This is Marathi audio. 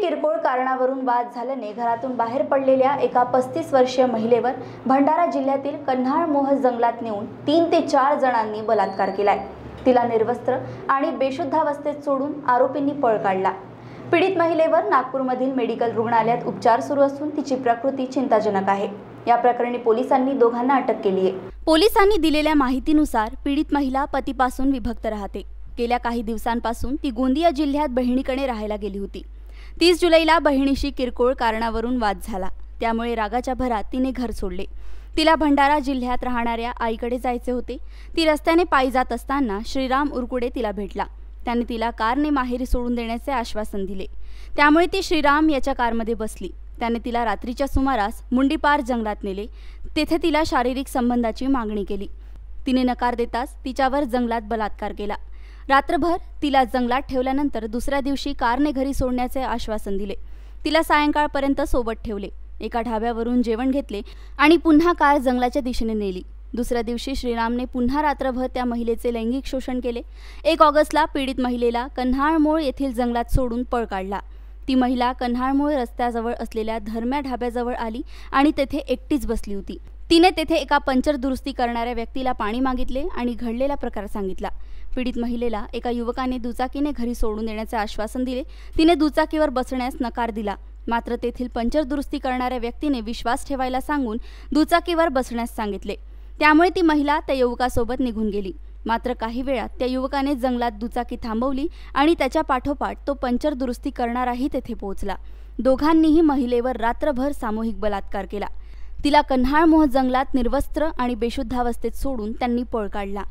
किरकोळ कारणावरून वाद झाल्याने घरातून बाहेर पडलेल्या एका पस्तीस वर्षीय महिलेवर भंडारा जिल्ह्यातील कन्हाळ मोह जंगलात नेऊन तीन ते चार जणांनी बलात्कार केलाय तिला निर्वस्त्र आणि बेशुद्धावस्थेत सोडून आरोपींनी पळ काढला पीडित महिलेवर नागपूरमधील मेडिकल रुग्णालयात उपचार सुरू असून तिची प्रकृती चिंताजनक आहे या प्रकरणी पोलिसांनी दोघांना अटक केली आहे पोलिसांनी दिलेल्या माहितीनुसार पीडित महिला पतीपासून विभक्त राहते गेल्या काही दिवसांपासून ती गोंदिया जिल्ह्यात बहिणीकडे राहायला गेली होती तीस जुलैला बहिणीशी किरकोळ कारणावरून वाद झाला त्यामुळे रागाच्या भरात तिने घर सोडले तिला भंडारा जिल्ह्यात राहणाऱ्या आईकडे जायचे होते ती रस्त्याने पायी जात असताना श्रीराम उरकुडे तिला भेटला त्याने तिला कारने माहेरी सोडून देण्याचे आश्वासन दिले त्यामुळे ती श्रीराम याच्या कारमध्ये बसली त्याने तिला रात्रीच्या सुमारास मुंडीपार जंगलात नेले तेथे तिला शारीरिक संबंधाची मागणी केली तिने नकार देताच तिच्यावर जंगलात बलात्कार केला रात्रभर तिला जंगलात ठेवल्यानंतर दुसऱ्या दिवशी कारने घरी सोडण्याचे आश्वासन दिले तिला सायंकाळपर्यंत सोबत ठेवले एका ढाब्यावरून जेवण घेतले आणि पुन्हा कार जंगलाच्या दिशेने नेली दुसऱ्या दिवशी श्रीरामने पुन्हा रात्रभर त्या महिलेचे लैंगिक शोषण केले एक ऑगस्टला पीडित महिलेला कन्हाळमोळ येथील जंगलात सोडून पळ काढला ती महिला कन्हाळमोळ रस्त्याजवळ असलेल्या धर्म्या ढाब्याजवळ आली आणि तेथे एकटीच बसली होती तिने तेथे एका पंचर दुरुस्ती करणाऱ्या व्यक्तीला पाणी मागितले आणि घडलेला प्रकार सांगितला पीडित महिलेला एका युवकाने दुचाकीने घरी सोडून देण्याचे आश्वासन दिले तिने दुचाकीवर बसण्यास नकार दिला मात्र तेथील पंचर दुरुस्ती करणाऱ्या व्यक्तीने विश्वास ठेवायला सांगून दुचाकीवर बसण्यास सांगितले त्यामुळे ती महिला त्या युवकासोबत निघून गेली मात्र काही वेळात त्या युवकाने जंगलात दुचाकी थांबवली आणि त्याच्या पाठोपाठ तो पंचर दुरुस्ती करणाराही तेथे पोहोचला दोघांनीही महिलेवर रात्रभर सामूहिक बलात्कार केला तिला कन्हाळमोह जंगलात निर्वस्त्र आणि बेशुद्धावस्थेत सोडून त्यांनी पळ काढला